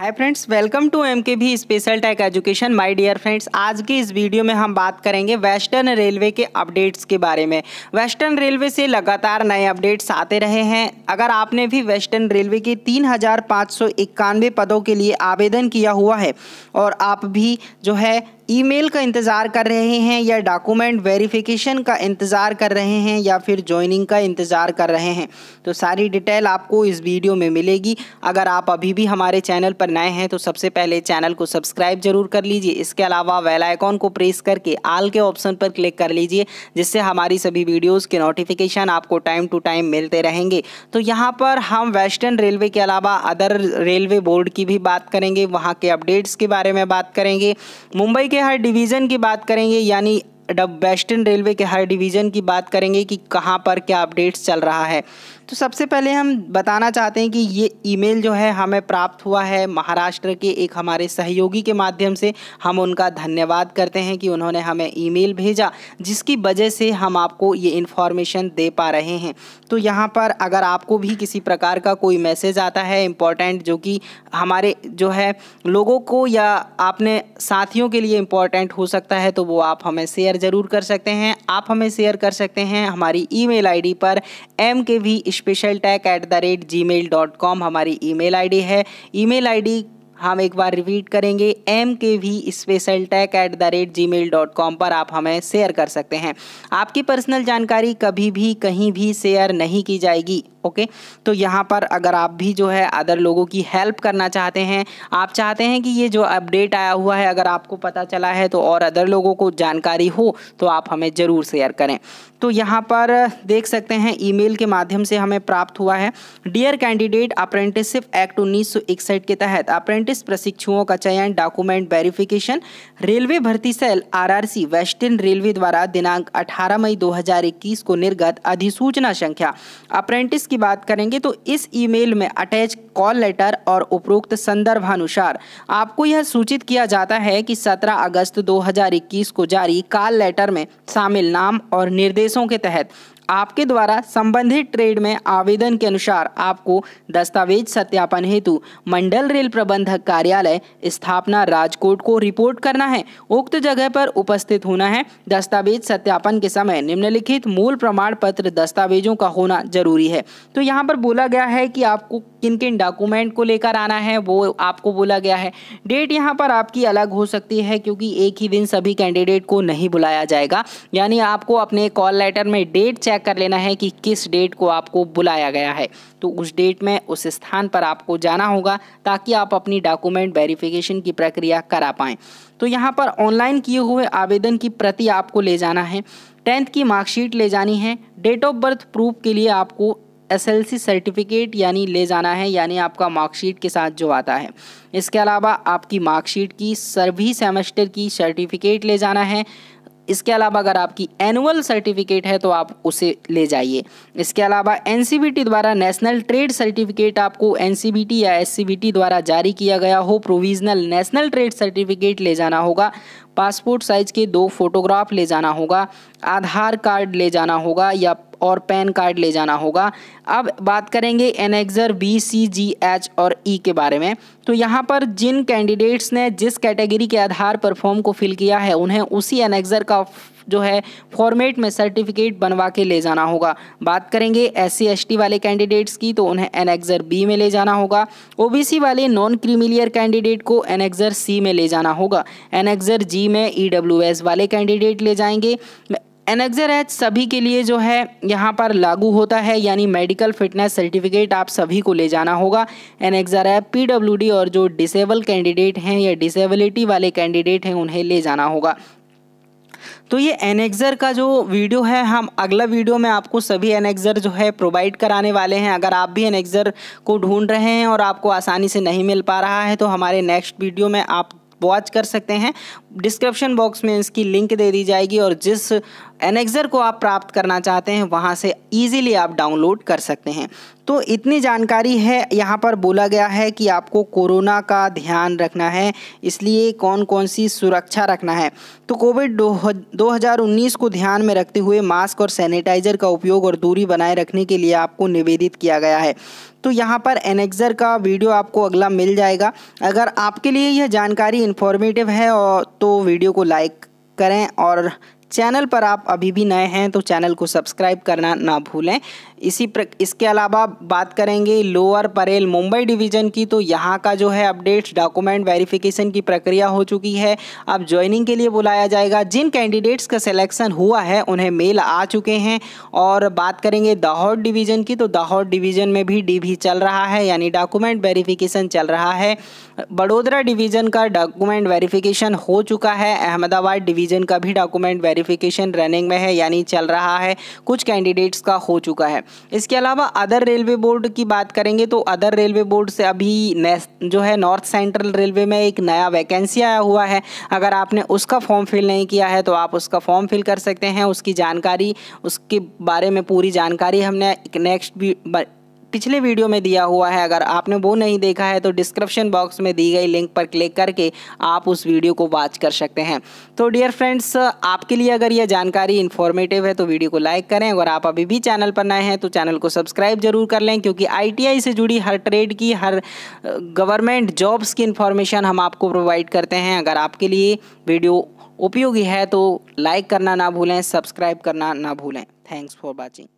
hi friends welcome to M K V special tech education my dear friends आज की इस video में हम बात करेंगे वेस्टर्न रेलवे के अपडेट्स के बारे में वेस्टर्न रेलवे से लगातार नए अपडेट्स आते रहे हैं अगर आपने भी वेस्टर्न रेलवे के तीन हज़ार पाँच सौ इक्यानवे पदों के लिए आवेदन किया हुआ है और आप भी जो है ईमेल का इंतज़ार कर रहे हैं या डॉक्यूमेंट वेरिफिकेशन का इंतज़ार कर रहे हैं या फिर ज्वाइनिंग का इंतज़ार कर रहे हैं तो सारी डिटेल आपको इस वीडियो में मिलेगी अगर आप अभी भी हमारे चैनल पर नए हैं तो सबसे पहले चैनल को सब्सक्राइब जरूर कर लीजिए इसके अलावा वेलाइकॉन को प्रेस करके आल के ऑप्शन पर क्लिक कर लीजिए जिससे हमारी सभी वीडियोज़ के नोटिफिकेशन आपको टाइम टू टाइम मिलते रहेंगे तो यहाँ पर हम वेस्टर्न रेलवे के अलावा अदर रेलवे बोर्ड की भी बात करेंगे वहाँ के अपडेट्स के बारे में बात करेंगे मुंबई के हर डिवीज़न की बात करेंगे यानी डब वेस्टर्न रेलवे के हर डिवीज़न की बात करेंगे कि कहाँ पर क्या अपडेट्स चल रहा है तो सबसे पहले हम बताना चाहते हैं कि ये ईमेल जो है हमें प्राप्त हुआ है महाराष्ट्र के एक हमारे सहयोगी के माध्यम से हम उनका धन्यवाद करते हैं कि उन्होंने हमें ईमेल भेजा जिसकी वजह से हम आपको ये इन्फॉर्मेशन दे पा रहे हैं तो यहाँ पर अगर आपको भी किसी प्रकार का कोई मैसेज आता है इम्पॉर्टेंट जो कि हमारे जो है लोगों को या आपने साथियों के लिए इम्पॉर्टेंट हो सकता है तो वो आप हमें शेयर ज़रूर कर सकते हैं आप हमें शेयर कर सकते हैं हमारी ईमेल आईडी पर M K V special tech at the rate Gmail dot com हमारी ईमेल आईडी है ईमेल आईडी हम एक बार रिपीट करेंगे M K V special tech at the rate Gmail dot com पर आप हमें शेयर कर सकते हैं आपकी पर्सनल जानकारी कभी भी कहीं भी शेयर नहीं की जाएगी ओके तो यहाँ पर अगर आप भी जो है अदर लोगों की हेल्प करना चाहते हैं आप चाहते हैं कि ये जो अपडेट आया हुआ है अगर आपको पता चला है तो और अदर लोगों को जानकारी हो तो आप हमें ज़रूर शेयर करें तो यहाँ पर देख सकते हैं ईमेल के माध्यम से हमें प्राप्त हुआ है डियर कैंडिडेट अप्रेंटिसशिप एक्ट उन्नीस के तहत अप्रेंटिस प्रशिक्षुओं का चयन डॉक्यूमेंट वेरिफिकेशन रेलवे भर्ती सेल आरआरसी वेस्टर्न रेलवे द्वारा दिनांक 18 मई 2021 को निर्गत अधिसूचना संख्या अप्रेंटिस की बात करेंगे तो इस ईमेल में अटैच कॉल लेटर और उपरोक्त संदर्भानुसार आपको यह सूचित किया जाता है कि 17 अगस्त 2021 को जारी कॉल लेटर में शामिल नाम और निर्देशों के तहत आपके द्वारा संबंधित ट्रेड में आवेदन के अनुसार आपको दस्तावेज सत्यापन हेतु मंडल रेल प्रबंधक कार्यालय स्थापना राजकोट को रिपोर्ट करना है उक्त जगह पर उपस्थित होना है दस्तावेज सत्यापन के समय निम्नलिखित मूल प्रमाण पत्र दस्तावेजों का होना जरूरी है तो यहाँ पर बोला गया है कि आपको किन किन डॉक्यूमेंट को लेकर आना है वो आपको बोला गया है डेट यहाँ पर आपकी अलग हो सकती है क्योंकि एक ही दिन सभी कैंडिडेट को नहीं बुलाया जाएगा यानी आपको अपने कॉल लेटर में डेट चेक चेक कर लेना है कि किस डेट को आपको बुलाया गया है तो उस डेट में उस स्थान पर आपको जाना होगा ताकि आप अपनी डॉक्यूमेंट वेरिफिकेशन की प्रक्रिया करा पाएँ तो यहाँ पर ऑनलाइन किए हुए आवेदन की प्रति आपको ले जाना है टेंथ की मार्कशीट ले जानी है डेट ऑफ बर्थ प्रूफ के लिए आपको एसएलसी सर्टिफिकेट यानी ले जाना है यानी आपका मार्कशीट के साथ जो आता है इसके अलावा आपकी मार्कशीट की सभी सेमेस्टर की सर्टिफिकेट ले जाना है इसके अलावा अगर आपकी एनुअल सर्टिफिकेट है तो आप उसे ले जाइए इसके अलावा एन द्वारा नेशनल ट्रेड सर्टिफिकेट आपको एन या एस द्वारा जारी किया गया हो प्रोविजनल नेशनल ट्रेड सर्टिफिकेट ले जाना होगा पासपोर्ट साइज के दो फोटोग्राफ ले जाना होगा आधार कार्ड ले जाना होगा या और पैन कार्ड ले जाना होगा अब बात करेंगे annexure B C G H और ई e के बारे में तो यहाँ पर जिन कैंडिडेट्स ने जिस कैटेगरी के आधार पर फॉर्म को फिल किया है उन्हें उसी एनेक्जर का जो है फॉर्मेट में सर्टिफिकेट बनवा के ले जाना होगा बात करेंगे एस सी वाले कैंडिडेट्स की तो उन्हें एनेक्जर बी में ले जाना होगा ओबीसी वाले नॉन क्रीमिलियर कैंडिडेट को एनेक्जर सी में ले जाना होगा एनेक्जर जी में ई e वाले कैंडिडेट ले जाएंगे एनेक्जर एच सभी के लिए जो है यहाँ पर लागू होता है यानी मेडिकल फिटनेस सर्टिफिकेट आप सभी को ले जाना होगा एनेक्जर एप पी और जो डिसेबल कैंडिडेट हैं या डिसेबिलिटी वाले कैंडिडेट हैं उन्हें ले जाना होगा तो ये एनेक्जर का जो वीडियो है हम अगला वीडियो में आपको सभी एनेक्जर जो है प्रोवाइड कराने वाले हैं अगर आप भी एनेक्जर को ढूंढ रहे हैं और आपको आसानी से नहीं मिल पा रहा है तो हमारे नेक्स्ट वीडियो में आप वॉच कर सकते हैं डिस्क्रिप्शन बॉक्स में इसकी लिंक दे दी जाएगी और जिस एनेक्ज़र को आप प्राप्त करना चाहते हैं वहाँ से ईजिली आप डाउनलोड कर सकते हैं तो इतनी जानकारी है यहाँ पर बोला गया है कि आपको कोरोना का ध्यान रखना है इसलिए कौन कौन सी सुरक्षा रखना है तो कोविड 2019 को ध्यान में रखते हुए मास्क और सैनिटाइजर का उपयोग और दूरी बनाए रखने के लिए आपको निवेदित किया गया है तो यहाँ पर एनेक्ज़र का वीडियो आपको अगला मिल जाएगा अगर आपके लिए यह जानकारी इन्फॉर्मेटिव है तो वीडियो को लाइक करें और चैनल पर आप अभी भी नए हैं तो चैनल को सब्सक्राइब करना ना भूलें इसी प्र इसके अलावा बात करेंगे लोअर परेल मुंबई डिवीज़न की तो यहाँ का जो है अपडेट्स डॉक्यूमेंट वेरिफिकेशन की प्रक्रिया हो चुकी है अब ज्वाइनिंग के लिए बुलाया जाएगा जिन कैंडिडेट्स का सिलेक्शन हुआ है उन्हें मेल आ चुके हैं और बात करेंगे दाहौर डिवीज़न की तो दाहौर डिवीज़न में भी डी चल रहा है यानी डॉक्यूमेंट वेरीफिकेशन चल रहा है बड़ोदरा डिवीज़न का डॉक्यूमेंट वेरीफ़िकेशन हो चुका है अहमदाबाद डिवीज़न का भी डॉक्यूमेंट वेरी वेरिफिकेशन रनिंग में है यानी चल रहा है कुछ कैंडिडेट्स का हो चुका है इसके अलावा अदर रेलवे बोर्ड की बात करेंगे तो अदर रेलवे बोर्ड से अभी जो है नॉर्थ सेंट्रल रेलवे में एक नया वैकेंसी आया हुआ है अगर आपने उसका फॉर्म फिल नहीं किया है तो आप उसका फॉर्म फिल कर सकते हैं उसकी जानकारी उसके बारे में पूरी जानकारी हमने नेक्स्ट पिछले वीडियो में दिया हुआ है अगर आपने वो नहीं देखा है तो डिस्क्रिप्शन बॉक्स में दी गई लिंक पर क्लिक करके आप उस वीडियो को वॉच कर सकते हैं तो डियर फ्रेंड्स आपके लिए अगर यह जानकारी इन्फॉर्मेटिव है तो वीडियो को लाइक करें अगर आप अभी भी चैनल पर नए हैं तो चैनल को सब्सक्राइब जरूर कर लें क्योंकि आई से जुड़ी हर ट्रेड की हर गवर्नमेंट जॉब्स की इन्फॉर्मेशन हम आपको प्रोवाइड करते हैं अगर आपके लिए वीडियो उपयोगी है तो लाइक करना ना भूलें सब्सक्राइब करना ना भूलें थैंक्स फॉर वॉचिंग